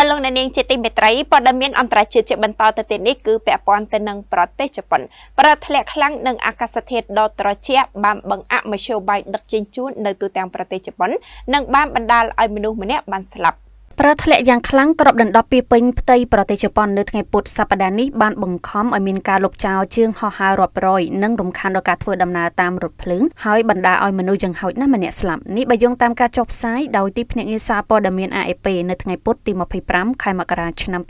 អលោកអ្នកនាងជាទីមេត្រីព័ត៌មានអន្តរជាតិជាបន្តទៅទៀតនេះគឺពាក់ព័ន្ធទៅនឹងប្រទេសជប៉ុនប្រធ្លាក់ខ្លាំងនឹងអាកាសធាតុដ៏ត្រជាក់បានបង្អាក់មធ្យោបាយដឹកជញ្ជូននៅទូទាំងប្រទេសជប៉ុននិងបានបណ្ដាលឲ្យមនុស្សម្នាក់បានស្លាប់ប្រើធ្លាក់យ៉ាងខ្លាំងក្របដណ្ដប់ពីពេញផ្ទៃប្រទេសជប៉ុននៅថ្ងៃពុធសប្តាហ៍នេះបានបង្ខំឲ្យមានការលុបចោលជើងហោះហើររាប់រយនិងរំខានដល់ការធ្វើដំណើរតាមរថភ្លើងហើយបណ្ដាឲ្យមនុស្សយ៉ាងហោចណាស់ម្នាក់ស្លាប់នេះបើយោងតាមការចុះផ្សាយដោយទីភ្នាក់ងារសារព័ត៌មាន AFP នៅថ្ងៃពុធទី25ខែមករាឆ្នាំ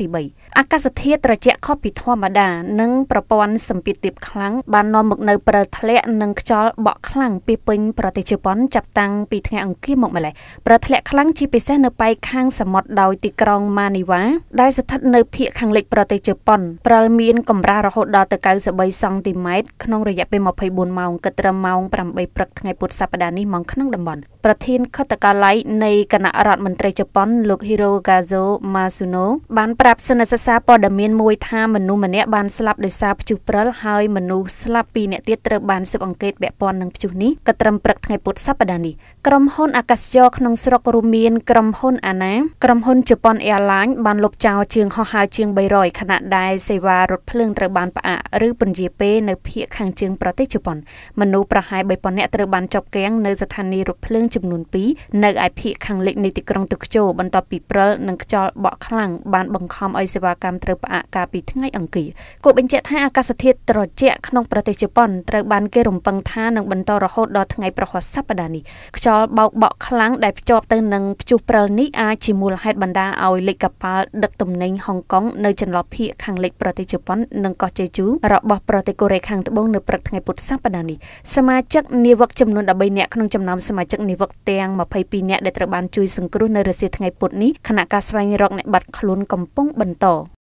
2023អាកាសធាតុត្រជាក់ខុសពីធម្មតានិងប្រព័ន្ធសម្ពាធទាបខ្លាំងបាននាំមកនៅ ប្រើធ្លាក់និងខ្យល់បក់ខ្លាំងពីពេញប្រទេសជប៉ុនចាប់តាំងពីថ្ងៃអង្គារមកម្លេះប្រើធ្លាក់ខ្លាំងជាពិសេសនៅប៉ែកខខាងសមុទ្រដោយទីក្រុងម៉ានីវ៉ាដែលស្ថិតនៅភាគខាងលិចប្រទេសជប៉ុនប្រលមានកម្រាស់រហូតដល់ទៅ93សង់ទីម៉ែត្រក្នុងរយៈពេល24ម៉ោងគិតត្រឹមម៉ោង8ព្រឹកថ្ងៃពុធសប្តាហ៍នេះមកក្នុងតំបន់ប្រធានខុទ្ទកាល័យនៃគណៈរដ្ឋមន្ត្រីជប៉ុន លោក Hirokazu Masuno បានប្រាប់សិនសិក្សាព័ត៌មានមួយថាមនុស្សម្នាក់បានស្លាប់ដោយសារព្យុះព្រិលហើយមនុស្សស្លាប់ពីរនាក់ទៀតត្រូវបានស៊ើបអង្កេតពាក់ព័ន្ធនឹងព្យុះនេះក៏ត្រឹមព្រឹកថ្ងៃពុធសប្តាហ៍នេះក្រុមហ៊ុនអាកាសយោក្នុងស្រុករួមមានក្រុមហ៊ុន ANA ក្រុមហ៊ុន Japan Airlines បានលុបចោលជាងហោះហើរជាង300ខណៈដែលសេវារថភ្លើងត្រូវបានផ្អាកឬពន្យាពេលនៅភូមិខាងជើងប្រទេសជប៉ុនមនុស្សប្រហែល3000នាក់ត្រូវបានចាប់គាំងនៅស្ថានីយ៍រថភ្លើងចំនួន2នៅឯភូមិខាងលិចនៃទីក្រុងទុកជោបន្ទាប់ពីព្រិលនិងខ្យល់បក់ខ្លាំងបាន បង្ខំឲ្យសេវាកម្មត្រូវផ្អាកការពីថ្ងៃអង្គារគូបញ្ជាក់ថាអាកាសធាតុត្រជាក់ក្នុងប្រទេសជប៉ុនត្រូវបានគេរំពឹងថានឹងបន្តរហូតដល់ថ្ងៃប្រហោះសប្តាហ៍នេះខ្យល់បោកបក់ខ្លាំងដែលភ្ជាប់ទៅនឹងព្យុះព្រិលនេះអាចជាមូលហេតុបណ្ដាឲ្យលេខកប៉ាល់ដឹកទំនិញហុងកុងនៅចន្លោះភូមិខាងលិចប្រទេសជប៉ុននិងកោះជេជូរបស់ប្រទេសកូរ៉េខាងត្បូងនៅព្រឹកថ្ងៃពុធសប្តាហ៍នេះសមាជិកនាវិកចំនួន13នាក់ក្នុងចំណោមសមាជិកនាវកទាំង22នាក់ដែលត្រូវបានជួយសង្គ្រោះនៅរសៀលថ្ងៃពុធនេះខណៈការស្វែងរកអ្នកបាត់ខ្លួនកំពុងបន្ត